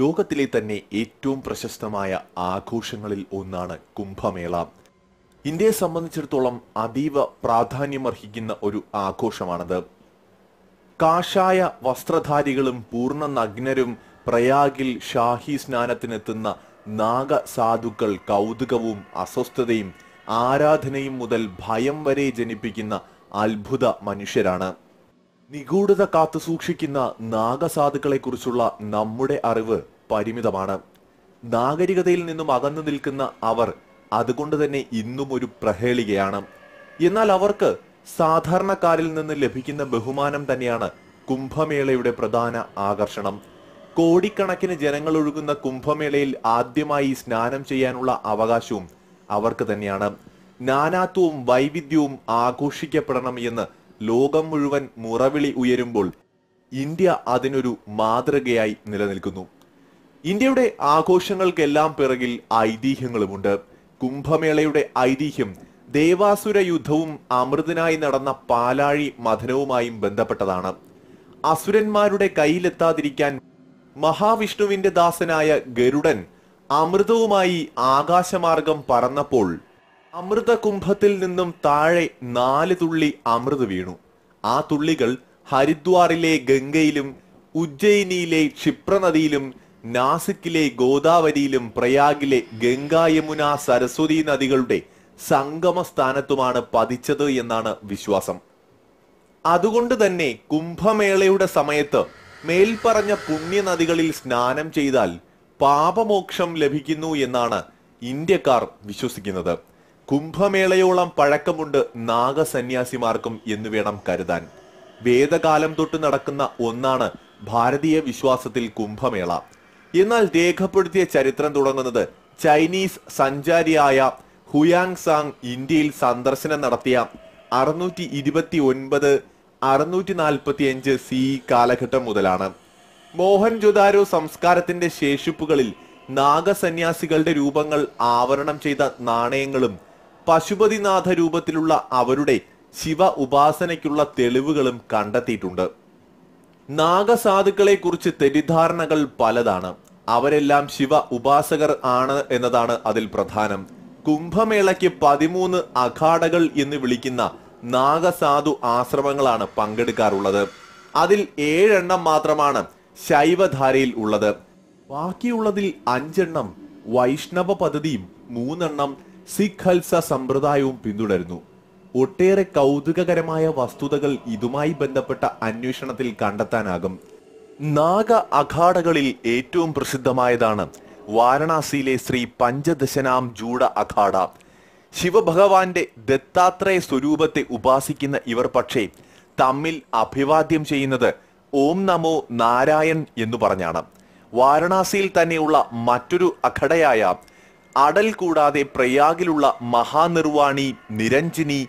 ലോകത്തിലെ തന്നെ ഏറ്റവും പ്രശസ്തമായ ആഘോഷങ്ങളിൽ ഒന്നാണ് കുംഭമേള ഇന്ത്യയെ സംബന്ധിച്ചിടത്തോളം അതീവ പ്രാധാന്യമർഹിക്കുന്ന ഒരു ആഘോഷമാണത് കാഷായ വസ്ത്രധാരികളും പൂർണ്ണ നഗ്നരും പ്രയാഗിൽ ഷാഹി സ്നാനത്തിനെത്തുന്ന നാഗസാധുക്കൾ കൗതുകവും അസ്വസ്ഥതയും ആരാധനയും മുതൽ ഭയം വരെ ജനിപ്പിക്കുന്ന അത്ഭുത മനുഷ്യരാണ് നിഗൂഢത കാത്തുസൂക്ഷിക്കുന്ന നാഗസാധുക്കളെക്കുറിച്ചുള്ള നമ്മുടെ അറിവ് പരിമിതമാണ് നാഗരികതയിൽ നിന്നും അകന്നു നിൽക്കുന്ന അവർ അതുകൊണ്ട് തന്നെ ഇന്നും ഒരു പ്രഹേളികയാണ് എന്നാൽ അവർക്ക് സാധാരണക്കാരിൽ നിന്ന് ലഭിക്കുന്ന ബഹുമാനം തന്നെയാണ് കുംഭമേളയുടെ പ്രധാന ആകർഷണം കോടിക്കണക്കിന് ജനങ്ങൾ ഒഴുകുന്ന കുംഭമേളയിൽ ആദ്യമായി സ്നാനം ചെയ്യാനുള്ള അവകാശവും അവർക്ക് തന്നെയാണ് നാനാത്വവും വൈവിധ്യവും ആഘോഷിക്കപ്പെടണം എന്ന് ലോകം മുഴുവൻ മുറവിളി ഉയരുമ്പോൾ ഇന്ത്യ അതിനൊരു മാതൃകയായി നിലനിൽക്കുന്നു ഇന്ത്യയുടെ ആഘോഷങ്ങൾക്കെല്ലാം പിറകിൽ ഐതിഹ്യങ്ങളുമുണ്ട് കുംഭമേളയുടെ ഐതിഹ്യം ദേവാസുര യുദ്ധവും അമൃതനായി നടന്ന പാലാഴി മഥനവുമായും ബന്ധപ്പെട്ടതാണ് അസുരന്മാരുടെ കയ്യിലെത്താതിരിക്കാൻ മഹാവിഷ്ണുവിന്റെ ദാസനായ ഗരുഡൻ അമൃതവുമായി ആകാശമാർഗം പറന്നപ്പോൾ അമൃതകുംഭത്തിൽ നിന്നും താഴെ നാല് തുള്ളി അമൃത് വീണു ആ തുള്ളികൾ ഹരിദ്വാറിലെ ഗംഗയിലും ഉജ്ജയിനിയിലെ ക്ഷിപ്രനദിയിലും നാസിക്കിലെ ഗോദാവരിയിലും പ്രയാഗിലെ ഗംഗാ യമുന സരസ്വതി നദികളുടെ സംഗമ സ്ഥാനത്തുമാണ് പതിച്ചത് എന്നാണ് വിശ്വാസം അതുകൊണ്ട് തന്നെ കുംഭമേളയുടെ സമയത്ത് മേൽപ്പറഞ്ഞ പുണ്യനദികളിൽ സ്നാനം ചെയ്താൽ പാപമോക്ഷം ലഭിക്കുന്നു എന്നാണ് ഇന്ത്യക്കാർ വിശ്വസിക്കുന്നത് കുംഭമേളയോളം പഴക്കമുണ്ട് നാഗസന്യാസിമാർക്കും എന്നു വേണം കരുതാൻ വേദകാലം തൊട്ട് നടക്കുന്ന ഒന്നാണ് ഭാരതീയ വിശ്വാസത്തിൽ കുംഭമേള എന്നാൽ രേഖപ്പെടുത്തിയ ചരിത്രം തുടങ്ങുന്നത് ചൈനീസ് സഞ്ചാരിയായ ഹുയാങ് സാങ് ഇന്ത്യയിൽ സന്ദർശനം നടത്തിയ അറുന്നൂറ്റി ഇരുപത്തി ഒൻപത് അറുന്നൂറ്റി അഞ്ച് സി കാലഘട്ടം മുതലാണ് മോഹൻ ജുദാരോ സംസ്കാരത്തിന്റെ ശേഷിപ്പുകളിൽ നാഗസന്യാസികളുടെ രൂപങ്ങൾ ആവരണം ചെയ്ത നാണയങ്ങളും പശുപതിനാഥ രൂപത്തിലുള്ള അവരുടെ ശിവ ഉപാസനയ്ക്കുള്ള തെളിവുകളും കണ്ടെത്തിയിട്ടുണ്ട് നാഗസാധുക്കളെ കുറിച്ച് തെറ്റിദ്ധാരണകൾ പലതാണ് അവരെല്ലാം ശിവ ഉപാസകർ ആണ് എന്നതാണ് അതിൽ പ്രധാനം കുംഭമേളയ്ക്ക് പതിമൂന്ന് അഖാടകൾ എന്ന് വിളിക്കുന്ന നാഗസാധു ആശ്രമങ്ങളാണ് പങ്കെടുക്കാറുള്ളത് അതിൽ ഏഴെണ്ണം മാത്രമാണ് ശൈവധാരയിൽ ഉള്ളത് ബാക്കിയുള്ളതിൽ അഞ്ചെണ്ണം വൈഷ്ണവ പദ്ധതിയും മൂന്നെണ്ണം സിഖ് ഹൽസ സമ്പ്രദായവും പിന്തുടരുന്നു ഒട്ടേറെ കൗതുകകരമായ വസ്തുതകൾ ഇതുമായി ബന്ധപ്പെട്ട അന്വേഷണത്തിൽ കണ്ടെത്താനാകും നാഗ അഖാഡകളിൽ ഏറ്റവും പ്രസിദ്ധമായതാണ് വാരണാസിയിലെ ശ്രീ പഞ്ചദശനാം ജൂഡ അഖാഡ ശിവഭഗവാന്റെ ദത്താത്രേയ സ്വരൂപത്തെ ഉപാസിക്കുന്ന ഇവർ പക്ഷേ തമ്മിൽ അഭിവാദ്യം ചെയ്യുന്നത് ഓം നമോ നാരായൺ എന്ന് പറഞ്ഞാണ് വാരണാസിയിൽ തന്നെയുള്ള മറ്റൊരു അഖടയായ അടൽ കൂടാതെ പ്രയാഗിലുള്ള മഹാനിർവാണി നിരഞ്ജിനി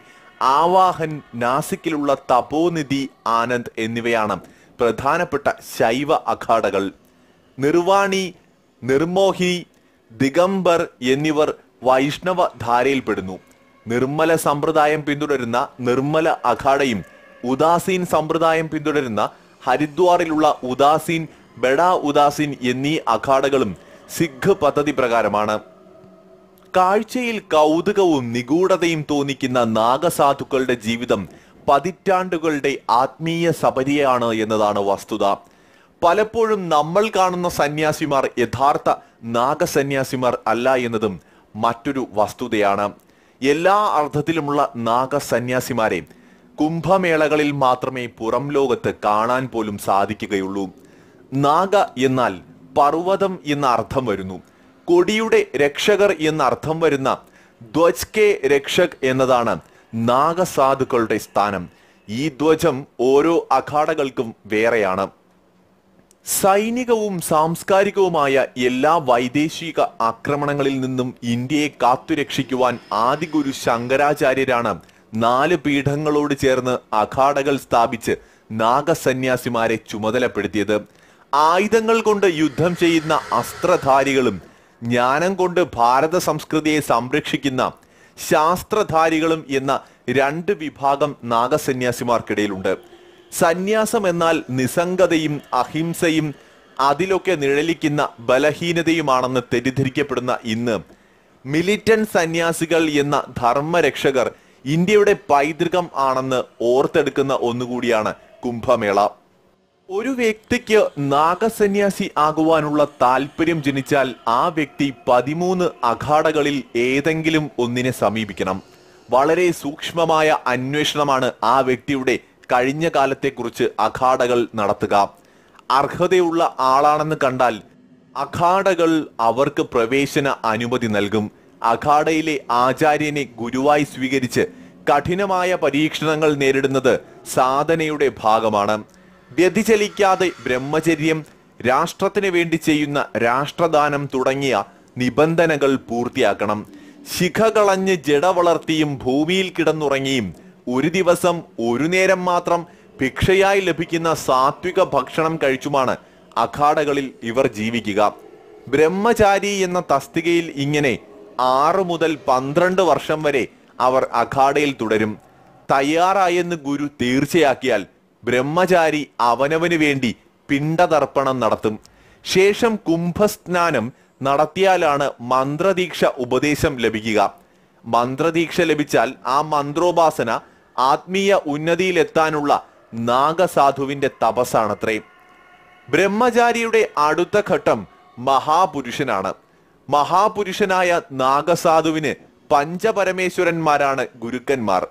ആവാഹൻ നാസിക്കിലുള്ള തപോനിധി ആനന്ദ് എന്നിവയാണ് പ്രധാനപ്പെട്ട ശൈവ അഖാടകൾ നിർവാണി നിർമോഹി ദിഗംബർ എന്നിവർ വൈഷ്ണവ ധാരയിൽപ്പെടുന്നു നിർമ്മല സമ്പ്രദായം പിന്തുടരുന്ന നിർമ്മല അഖാഡയും ഉദാസീൻ സമ്പ്രദായം പിന്തുടരുന്ന ഹരിദ്വാറിലുള്ള ഉദാസീൻ ബഡാ ഉദാസീൻ എന്നീ അഖാഡകളും സിഖ് പദ്ധതി പ്രകാരമാണ് കാഴ്ചയിൽ കൗതുകവും നിഗൂഢതയും തോന്നിക്കുന്ന നാഗസാധുക്കളുടെ ജീവിതം പതിറ്റാണ്ടുകളുടെ ആത്മീയ സബരിയാണ് എന്നതാണ് വസ്തുത പലപ്പോഴും നമ്മൾ കാണുന്ന സന്യാസിമാർ യഥാർത്ഥ നാഗസന്യാസിമാർ അല്ല എന്നതും മറ്റൊരു വസ്തുതയാണ് എല്ലാ അർത്ഥത്തിലുമുള്ള നാഗസന്യാസിമാരെ കുംഭമേളകളിൽ മാത്രമേ പുറം ലോകത്ത് കാണാൻ പോലും സാധിക്കുകയുള്ളൂ നാഗ എന്നാൽ പർവ്വതം എന്ന അർത്ഥം വരുന്നു കൊടിയുടെ രക്ഷകർ എന്ന അർത്ഥം വരുന്ന ധ്വജ് കെ രക്ഷക് എന്നതാണ് നാഗസാധുക്കളുടെ സ്ഥാനം ഈ ധ്വജം ഓരോ അഖാടകൾക്കും വേറെയാണ് സൈനികവും സാംസ്കാരികവുമായ എല്ലാ വൈദേശിക ആക്രമണങ്ങളിൽ നിന്നും ഇന്ത്യയെ കാത്തുരക്ഷിക്കുവാൻ ആദിഗുരു ശങ്കരാചാര്യരാണ് നാല് പീഠങ്ങളോട് ചേർന്ന് അഖാടകൾ സ്ഥാപിച്ച് നാഗസന്യാസിമാരെ ചുമതലപ്പെടുത്തിയത് ആയുധങ്ങൾ കൊണ്ട് യുദ്ധം ചെയ്യുന്ന അസ്ത്രധാരികളും ജ്ഞാനം കൊണ്ട് ഭാരത സംസ്കൃതിയെ സംരക്ഷിക്കുന്ന ശാസ്ത്രധാരികളും എന്ന രണ്ട് വിഭാഗം നാഗസന്യാസിമാർക്കിടയിലുണ്ട് സന്യാസം എന്നാൽ നിസ്സംഗതയും അഹിംസയും അതിലൊക്കെ നിഴലിക്കുന്ന ബലഹീനതയുമാണെന്ന് തെറ്റിദ്ധരിക്കപ്പെടുന്ന ഇന്ന് മിലിറ്റന്റ് സന്യാസികൾ എന്ന ധർമ്മരക്ഷകർ ഇന്ത്യയുടെ പൈതൃകം ആണെന്ന് ഓർത്തെടുക്കുന്ന ഒന്നുകൂടിയാണ് കുംഭമേള ഒരു വ്യക്തിക്ക് നാഗസന്യാസി ആകുവാനുള്ള താല്പര്യം ജനിച്ചാൽ ആ വ്യക്തി പതിമൂന്ന് അഖാഡകളിൽ ഏതെങ്കിലും ഒന്നിനെ സമീപിക്കണം വളരെ സൂക്ഷ്മമായ അന്വേഷണമാണ് ആ വ്യക്തിയുടെ കഴിഞ്ഞ കാലത്തെക്കുറിച്ച് അഖാടകൾ നടത്തുക അർഹതയുള്ള ആളാണെന്ന് കണ്ടാൽ അഖാടകൾ അവർക്ക് പ്രവേശന അനുമതി നൽകും അഖാഡയിലെ ആചാര്യനെ ഗുരുവായി സ്വീകരിച്ച് കഠിനമായ പരീക്ഷണങ്ങൾ നേരിടുന്നത് സാധനയുടെ ഭാഗമാണ് വ്യതിചലിക്കാതെ ബ്രഹ്മചര്യം രാഷ്ട്രത്തിന് വേണ്ടി ചെയ്യുന്ന രാഷ്ട്രദാനം തുടങ്ങിയ നിബന്ധനകൾ പൂർത്തിയാക്കണം ശിഖകളഞ്ഞ് ജഡ വളർത്തിയും ഭൂമിയിൽ കിടന്നുറങ്ങിയും ഒരു ദിവസം ഒരു നേരം മാത്രം ഭിക്ഷയായി ലഭിക്കുന്ന സാത്വിക ഭക്ഷണം കഴിച്ചുമാണ് അഖാടകളിൽ ഇവർ ജീവിക്കുക ബ്രഹ്മചാരി എന്ന തസ്തികയിൽ ഇങ്ങനെ ആറ് മുതൽ പന്ത്രണ്ട് വർഷം വരെ അവർ അഖാടയിൽ തുടരും തയ്യാറായെന്ന് ഗുരു തീർച്ചയാക്കിയാൽ ബ്രഹ്മചാരി അവനവന് വേണ്ടി പിണ്ടതർപ്പണം നടത്തും ശേഷം കുംഭസ്നാനം നടത്തിയാലാണ് മന്ത്രദീക്ഷ ഉപദേശം ലഭിക്കുക മന്ത്രദീക്ഷ ലഭിച്ചാൽ ആ മന്ത്രോപാസന ആത്മീയ ഉന്നതിയിലെത്താനുള്ള നാഗസാധുവിന്റെ തപസ്സാണത്രയും ബ്രഹ്മചാരിയുടെ അടുത്ത ഘട്ടം മഹാപുരുഷനാണ് മഹാപുരുഷനായ നാഗസാധുവിന് പഞ്ചപരമേശ്വരന്മാരാണ് ഗുരുക്കന്മാർ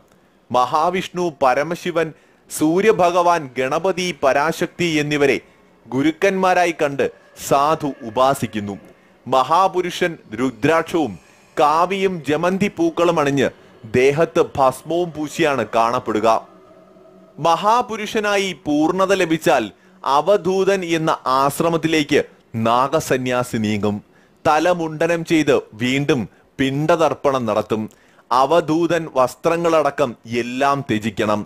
മഹാവിഷ്ണു പരമശിവൻ സൂര്യഭഗവാൻ ഗണപതി പരാശക്തി എന്നിവരെ ഗുരുക്കന്മാരായി കണ്ട് സാധു ഉപാസിക്കുന്നു മഹാപുരുഷൻ രുദ്രാക്ഷവും കാവിയും ജമന്തി പൂക്കളും അണിഞ്ഞ് ദേഹത്ത് ഭസ്മവും പൂശിയാണ് കാണപ്പെടുക മഹാപുരുഷനായി പൂർണത ലഭിച്ചാൽ അവധൂതൻ എന്ന ആശ്രമത്തിലേക്ക് നാഗസന്യാസി നീങ്ങും തലമുണ്ടനം ചെയ്ത് വീണ്ടും പിണ്ടതർപ്പണം നടത്തും അവധൂതൻ വസ്ത്രങ്ങളടക്കം എല്ലാം ത്യജിക്കണം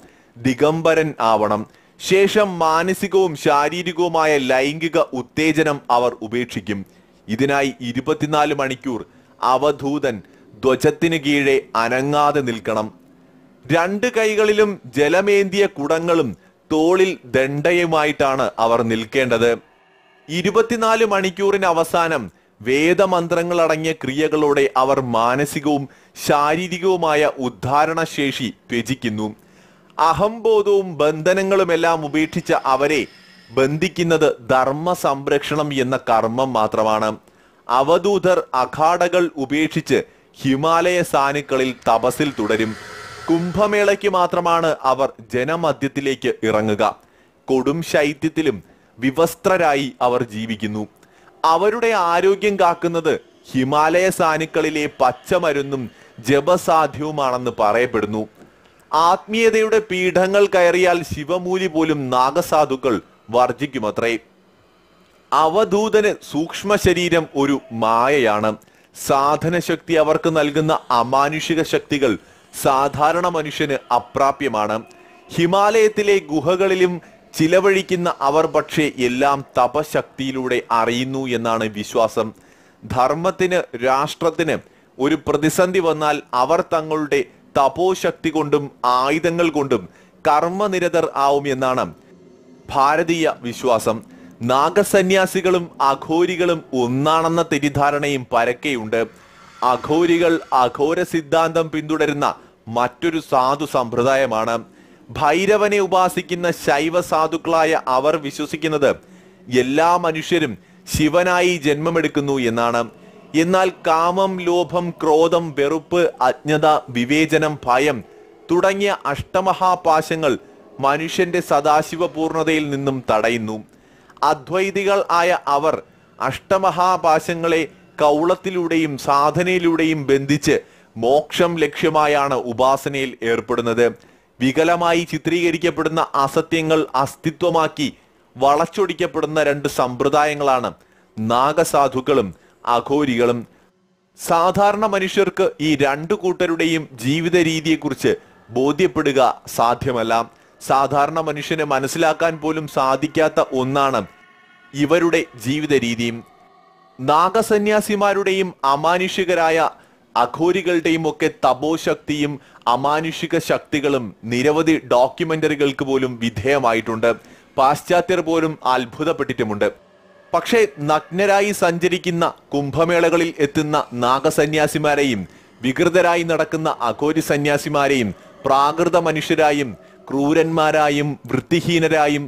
ദിഗംബരൻ ആവണം ശേഷം മാനസികവും ശാരീരികവുമായ ലൈംഗിക ഉത്തേജനം അവർ ഉപേക്ഷിക്കും ഇതിനായി ഇരുപത്തിനാല് മണിക്കൂർ അവധൂതൻ ധ്വജത്തിന് കീഴെ അനങ്ങാതെ നിൽക്കണം രണ്ട് കൈകളിലും ജലമേന്തിയ കുടങ്ങളും തോളിൽ ദണ്ഡയുമായിട്ടാണ് അവർ നിൽക്കേണ്ടത് ഇരുപത്തിനാല് മണിക്കൂറിന് അവസാനം വേദമന്ത്രങ്ങൾ അടങ്ങിയ ക്രിയകളോടെ അവർ മാനസികവും ശാരീരികവുമായ ഉദ്ധാരണശേഷി ത്യജിക്കുന്നു അഹംബോധവും ബന്ധനങ്ങളുമെല്ലാം ഉപേക്ഷിച്ച അവരെ ബന്ധിക്കുന്നത് ധർമ്മ സംരക്ഷണം എന്ന കർമ്മം മാത്രമാണ് അവധൂതർ അഖാടകൾ ഉപേക്ഷിച്ച് ഹിമാലയ സാനുക്കളിൽ തപസിൽ തുടരും കുംഭമേളയ്ക്ക് മാത്രമാണ് അവർ ജനമധ്യത്തിലേക്ക് ഇറങ്ങുക കൊടും ശൈത്യത്തിലും വിവസ്ത്രരായി അവർ ജീവിക്കുന്നു അവരുടെ ആരോഗ്യം കാക്കുന്നത് ഹിമാലയ സാനുക്കളിലെ പച്ചമരുന്നും ജപസാധ്യവുമാണെന്ന് പറയപ്പെടുന്നു ആത്മീയതയുടെ പീഠങ്ങൾ കയറിയാൽ ശിവമൂലി പോലും നാഗസാധുക്കൾ വർജിക്കുമത്രേ അവധൂതന് സൂക്ഷ്മ ശരീരം ഒരു മായയാണ് സാധനശക്തി അവർക്ക് നൽകുന്ന അമാനുഷിക ശക്തികൾ സാധാരണ മനുഷ്യന് അപ്രാപ്യമാണ് ഹിമാലയത്തിലെ ഗുഹകളിലും ചിലവഴിക്കുന്ന അവർ പക്ഷേ എല്ലാം തപശക്തിയിലൂടെ അറിയുന്നു എന്നാണ് വിശ്വാസം ധർമ്മത്തിന് രാഷ്ട്രത്തിന് ഒരു പ്രതിസന്ധി വന്നാൽ അവർ തങ്ങളുടെ തപോശക്തി കൊണ്ടും ആയുധങ്ങൾ കൊണ്ടും കർമ്മനിരതർ ആവും എന്നാണ് ഭാരതീയ വിശ്വാസം നാഗസന്യാസികളും അഘോരികളും ഒന്നാണെന്ന തെറ്റിദ്ധാരണയും പരക്കെയുണ്ട് അഘോരികൾ അഘോര സിദ്ധാന്തം പിന്തുടരുന്ന മറ്റൊരു സാധു സമ്പ്രദായമാണ് ഭൈരവനെ ഉപാസിക്കുന്ന ശൈവ സാധുക്കളായ അവർ വിശ്വസിക്കുന്നത് എല്ലാ മനുഷ്യരും ശിവനായി ജന്മമെടുക്കുന്നു എന്നാണ് എന്നാൽ കാമം ലോഭം ക്രോധം വെറുപ്പ് അജ്ഞത വിവേചനം ഭയം തുടങ്ങിയ അഷ്ടമഹാപാശങ്ങൾ മനുഷ്യന്റെ സദാശിവ പൂർണ്ണതയിൽ നിന്നും തടയുന്നു അദ്വൈതികൾ ആയ അവർ അഷ്ടമഹാപാശങ്ങളെ കൗളത്തിലൂടെയും സാധനയിലൂടെയും ബന്ധിച്ച് മോക്ഷം ലക്ഷ്യമായാണ് ഉപാസനയിൽ ഏർപ്പെടുന്നത് വികലമായി ചിത്രീകരിക്കപ്പെടുന്ന അസത്യങ്ങൾ അസ്തിത്വമാക്കി വളച്ചൊടിക്കപ്പെടുന്ന രണ്ട് സമ്പ്രദായങ്ങളാണ് നാഗസാധുക്കളും അഘോരികളും സാധാരണ മനുഷ്യർക്ക് ഈ രണ്ടു കൂട്ടരുടെയും ജീവിത രീതിയെക്കുറിച്ച് ബോധ്യപ്പെടുക സാധ്യമല്ല സാധാരണ മനുഷ്യന് മനസ്സിലാക്കാൻ പോലും സാധിക്കാത്ത ഒന്നാണ് ഇവരുടെ ജീവിത രീതിയും നാഗസന്യാസിമാരുടെയും അമാനുഷികരായ അഘോരികളുടെയും ഒക്കെ തപോശക്തിയും അമാനുഷിക ശക്തികളും നിരവധി ഡോക്യുമെന്ററികൾക്ക് പോലും വിധേയമായിട്ടുണ്ട് പാശ്ചാത്യർ പോലും അത്ഭുതപ്പെട്ടിട്ടുമുണ്ട് പക്ഷേ നഗ്നരായി സഞ്ചരിക്കുന്ന കുംഭമേളകളിൽ എത്തുന്ന നാഗസന്യാസിമാരെയും വികൃതരായി നടക്കുന്ന അഘോരി സന്യാസിമാരെയും പ്രാകൃത മനുഷ്യരായും ക്രൂരന്മാരായും വൃത്തിഹീനരായും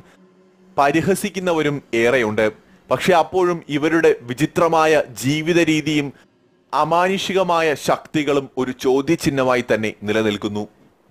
പരിഹസിക്കുന്നവരും ഏറെയുണ്ട് പക്ഷെ അപ്പോഴും ഇവരുടെ വിചിത്രമായ ജീവിത രീതിയും അമാനുഷികമായ ശക്തികളും ഒരു ചോദ്യചിഹ്നമായി തന്നെ നിലനിൽക്കുന്നു